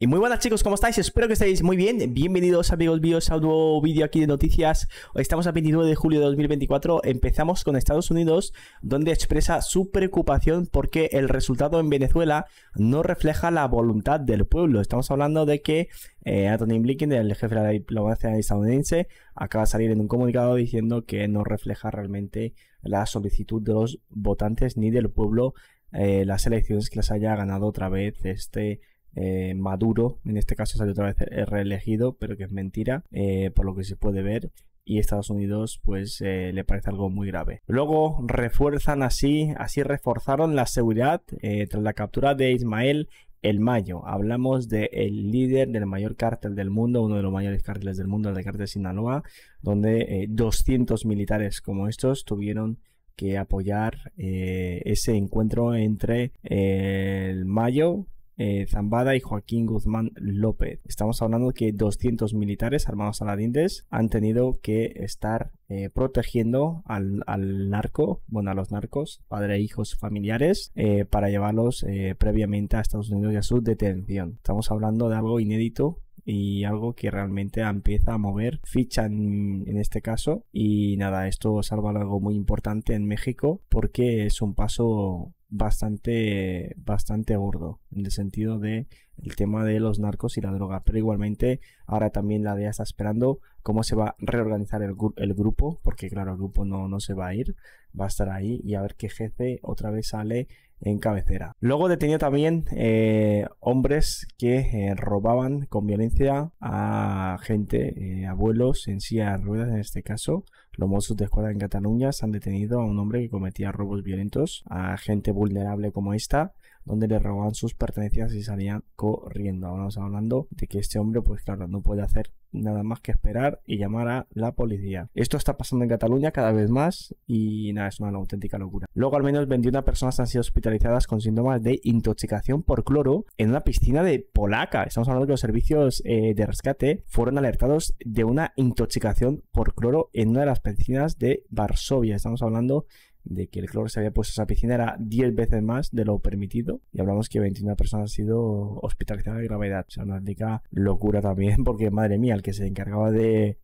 Y muy buenas chicos, ¿cómo estáis? Espero que estéis muy bien. Bienvenidos amigos míos a un nuevo vídeo aquí de noticias. Hoy estamos a 29 de julio de 2024. Empezamos con Estados Unidos, donde expresa su preocupación porque el resultado en Venezuela no refleja la voluntad del pueblo. Estamos hablando de que eh, Anthony Blinken, el jefe de la diplomacia estadounidense, acaba de salir en un comunicado diciendo que no refleja realmente la solicitud de los votantes ni del pueblo eh, las elecciones que les haya ganado otra vez este eh, maduro, en este caso salió otra vez reelegido, pero que es mentira, eh, por lo que se puede ver. Y Estados Unidos, pues eh, le parece algo muy grave. Luego refuerzan así, así reforzaron la seguridad tras la captura de Ismael el Mayo. Hablamos del líder del mayor cártel del mundo, uno de los mayores cárteles del mundo, el de cártel Sinaloa, donde 200 militares como estos tuvieron que apoyar ese encuentro entre el Mayo eh, Zambada y Joaquín Guzmán López. Estamos hablando de que 200 militares armados Dindes han tenido que estar eh, protegiendo al, narco, bueno, a los narcos, padre e hijos familiares, eh, para llevarlos previamente a Estados Unidos y a su detención. Estamos hablando de algo inédito y algo que realmente empieza a mover ficha en, este caso. Y nada, esto salva algo muy importante en México porque es un paso bastante bastante gordo en el sentido de el tema de los narcos y la droga pero igualmente ahora también la DEA está esperando cómo se va a reorganizar el, grupo, porque claro, el grupo no, no se va a ir, va a estar ahí y a ver qué jefe otra vez sale en cabecera. Luego detenido también eh, hombres que eh, robaban con violencia a gente, eh, abuelos en silla de ruedas en este caso. Los Mossos de Escuadra en Cataluña se han detenido a un hombre que cometía robos violentos a gente vulnerable como esta donde le robaban sus pertenencias y salían corriendo. Ahora vamos hablando de que este hombre, pues claro, no puede hacer nada más que esperar y llamar a la policía. Esto está pasando en Cataluña cada vez más y nada, es una auténtica locura. Luego al menos 21 personas han sido hospitalizadas con síntomas de intoxicación por cloro en una piscina de Polaca. Estamos hablando de que los servicios eh, de rescate fueron alertados de una intoxicación por cloro en una de las piscinas de Varsovia. Estamos hablando de que el cloro se había puesto esa piscina era 10 veces más de lo permitido y hablamos que 21 personas han sido hospitalizadas de gravedad. O sea, una auténtica locura también porque, madre mía, el que se encargaba de,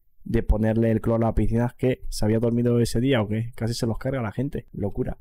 ponerle el cloro a la piscina es que se había dormido ese día o que casi se los carga a la gente. Locura.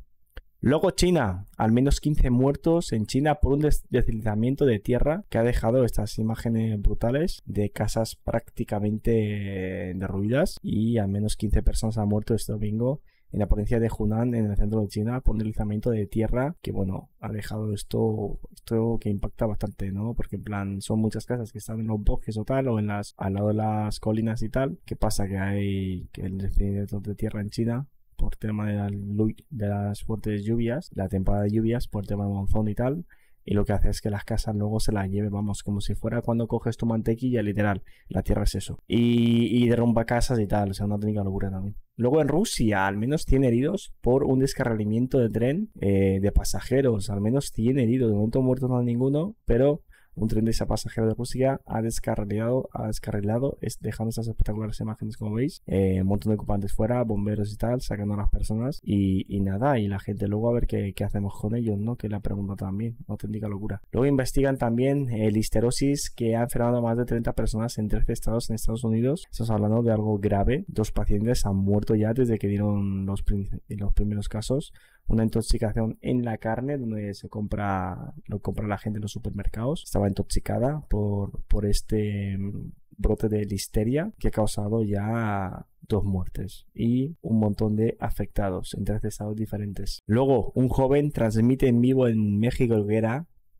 Luego China, al menos 15 muertos en China por un deslizamiento de tierra que ha dejado estas imágenes brutales de casas prácticamente derruidas y al menos 15 personas han muerto este domingo en la provincia de Hunan, en el centro de China, por un deslizamiento de tierra que, bueno, ha dejado esto, esto que impacta bastante, ¿no? Porque, en plan, son muchas casas que están en los bosques o tal, o en las, al lado de las colinas y tal. ¿Qué pasa? Que hay el deslizamiento de tierra en China por tema de, de las fuertes lluvias, la temporada de lluvias, por tema de monzón y tal, y lo que hace es que las casas luego se las lleve, vamos, como si fuera cuando coges tu mantequilla, literal, la tierra es eso. Y, derrumba casas y tal, o sea, una técnica locura también. Luego en Rusia, al menos tiene heridos por un descarrilamiento de tren eh, de pasajeros, al menos tiene heridos, de momento muertos no hay ninguno, pero un tren de pasajero de Rusia ha descarrilado, ha descarrilado dejando esas espectaculares imágenes como veis. Eh, un montón de ocupantes fuera, bomberos y tal, sacando a las personas y, nada, y la gente luego a ver qué, hacemos con ellos, ¿no? Que la pregunta también, auténtica locura. Luego investigan también eh, el histerosis que ha enfermado a más de 30 personas en 13 estados en Estados Unidos. Estamos hablando de algo grave. Dos pacientes han muerto ya desde que dieron los primeros casos una intoxicación en la carne donde se compra, lo compra la gente en los supermercados. Estaba intoxicada por, por este mm, brote de listeria que ha causado ya dos muertes y un montón de afectados en tres estados diferentes. Luego, un joven transmite en vivo en México el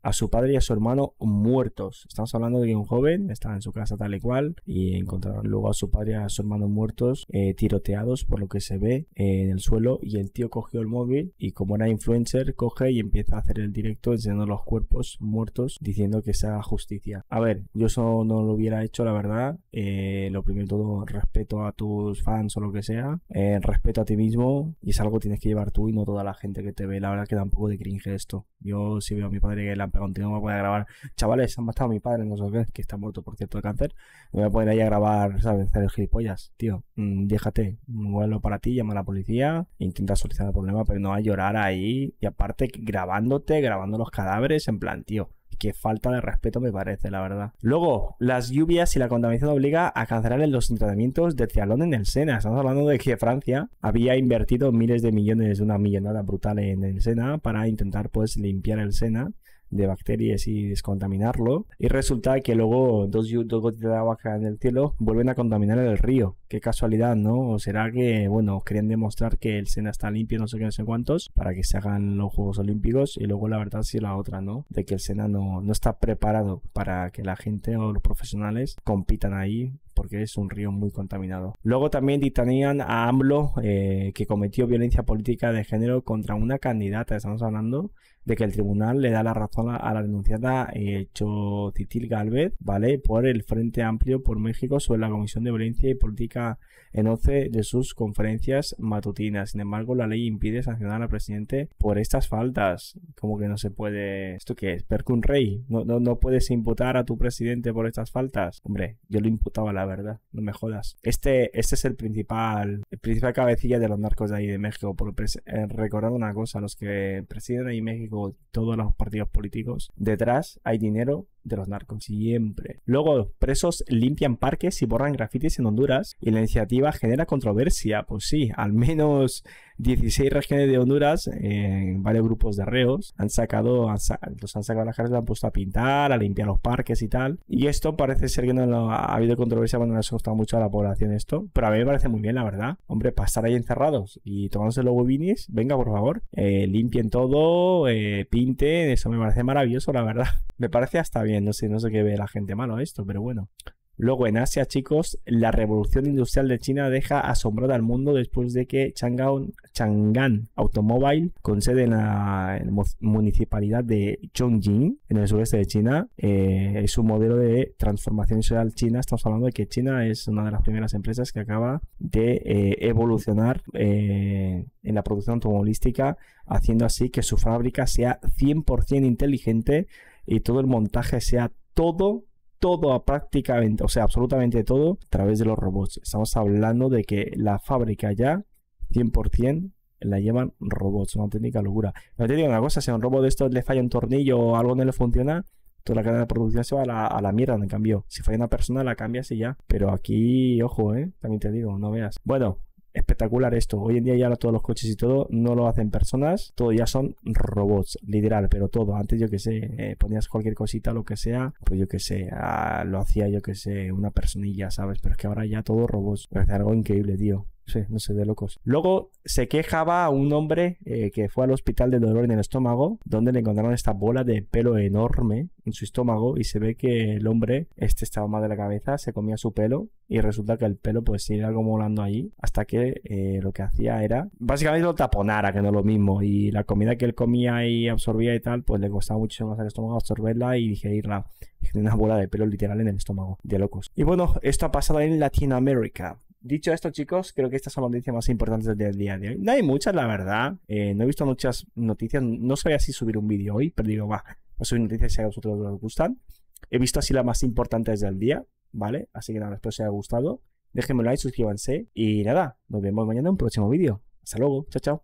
a su padre y a su hermano muertos. Estamos hablando de que un joven estaba en su casa tal y cual y encontraron luego a su padre y a su hermano muertos, eh, tiroteados por lo que se ve eh, en el suelo y el tío cogió el móvil y como era influencer coge y empieza a hacer el directo enseñando los cuerpos muertos diciendo que sea justicia. A ver, yo eso no lo hubiera hecho la verdad. Eh, lo primero todo, respeto a tus fans o lo que sea, respeto a ti mismo y es algo que tienes que llevar tú y no toda la gente que te ve. La verdad que tampoco de cringe esto. Yo si veo a mi padre que la contigo me voy a grabar. Chavales, han matado a mi padre, en sé que está muerto por cierto de cáncer. Me voy a poder ahí a grabar, ¿sabes? Hacer el gilipollas, tío. Mm, déjate, vuelo para ti, llama a la policía, intenta solucionar el problema, pero no a llorar ahí. Y aparte, grabándote, grabando los cadáveres, en plan, tío que falta de respeto me parece, la verdad. Luego, las lluvias y la contaminación obliga a cancelar los entrenamientos de Cialón en el Sena. Estamos hablando de que Francia había invertido miles de millones, De una millonada brutal en el Sena para intentar pues limpiar el Sena de bacterias y descontaminarlo. Y resulta que luego dos, dos gotas de agua caen en el cielo, vuelven a contaminar el río. Qué casualidad, ¿no? será que, bueno, querían demostrar que el Sena está limpio, no sé qué, no sé cuántos, para que se hagan los Juegos Olímpicos? Y luego la verdad sí la otra, ¿no? De que el Sena no, no está preparado para que la gente o los profesionales compitan ahí porque es un río muy contaminado. Luego también dictanían a AMLO eh, que cometió violencia política de género contra una candidata, estamos hablando de que el tribunal le da la razón a, la denunciada hecho eh, Titil Galvez, ¿vale? Por el Frente Amplio por México sobre la Comisión de Violencia y Política en 11 de sus conferencias matutinas. Sin embargo, la ley impide sancionar al presidente por estas faltas. Como que no se puede... ¿Esto qué es? un Rey. No, no, no puedes imputar a tu presidente por estas faltas. Hombre, yo lo imputaba a la verdad, no me jodas. Este, este es el principal, el principal cabecilla de los narcos de ahí de México. Por, eh, recordar una cosa, los que presiden ahí México todos los partidos políticos, detrás hay dinero de los narcos, siempre. Luego, presos limpian parques y borran grafitis en Honduras y la iniciativa genera controversia. Pues sí, al menos 16 regiones de Honduras, en eh, varios grupos de reos, han sacado, han los han sacado a la han puesto a pintar, a limpiar los parques y tal. Y esto parece ser que no ha, habido controversia cuando no les ha gustado mucho a la población esto, pero a mí me parece muy bien, la verdad. Hombre, pasar ahí encerrados y tomándose los huevinis, venga, por favor, eh, limpien todo, eh, pinten, eso me parece maravilloso, la verdad. Me parece hasta bien no sé, no sé qué ve la gente malo esto, pero bueno. Luego en Asia, chicos, la revolución industrial de China deja asombrada al mundo después de que Chang'an Automobile, con sede en la municipalidad de Chongqing, en el sureste de China, eh, es un modelo de transformación social china. Estamos hablando de que China es una de las primeras empresas que acaba de eh, evolucionar eh, en la producción automovilística, haciendo así que su fábrica sea 100% inteligente y todo el montaje sea todo, todo a prácticamente, o sea, absolutamente todo a través de los robots. Estamos hablando de que la fábrica ya 100% la llevan robots, una auténtica locura. Pero te digo una cosa, si a un robot de estos le falla un tornillo o algo no le funciona, toda la cadena de producción se va a la, a la, mierda, en cambio. Si falla una persona, la cambias y ya. Pero aquí, ojo, ¿eh? También te digo, no veas. Bueno, espectacular esto. Hoy en día ya todos los coches y todo no lo hacen personas, todo ya son robots, literal, pero todo. Antes yo que sé, eh, ponías cualquier cosita, lo que sea, pues yo que sé, ah, lo hacía yo que sé, una personilla, ¿sabes? Pero es que ahora ya todo robots. Me parece algo increíble, tío. Sí, no sé, de locos. Luego se quejaba a un hombre eh, que fue al hospital de dolor en el estómago, donde le encontraron esta bola de pelo enorme en su estómago y se ve que el hombre, este estaba mal de la cabeza, se comía su pelo y resulta que el pelo pues se iba acumulando ahí hasta que eh, lo que hacía era básicamente lo taponara, que no es lo mismo, y la comida que él comía y absorbía y tal, pues le costaba muchísimo más al estómago absorberla y digerirla. en una bola de pelo literal en el estómago, de locos. Y bueno, esto ha pasado en Latinoamérica. Dicho esto, chicos, creo que estas son las noticias más importantes del día de hoy. No hay muchas, la verdad. Eh, no he visto muchas noticias. No sabía si subir un vídeo hoy, pero digo, va, voy a subir noticias si a vosotros os gustan. He visto así las más importantes del día, ¿vale? Así que nada, espero que os haya gustado. Déjenme un like, suscríbanse. Y nada, nos vemos mañana en un próximo vídeo. Hasta luego, chao, chao.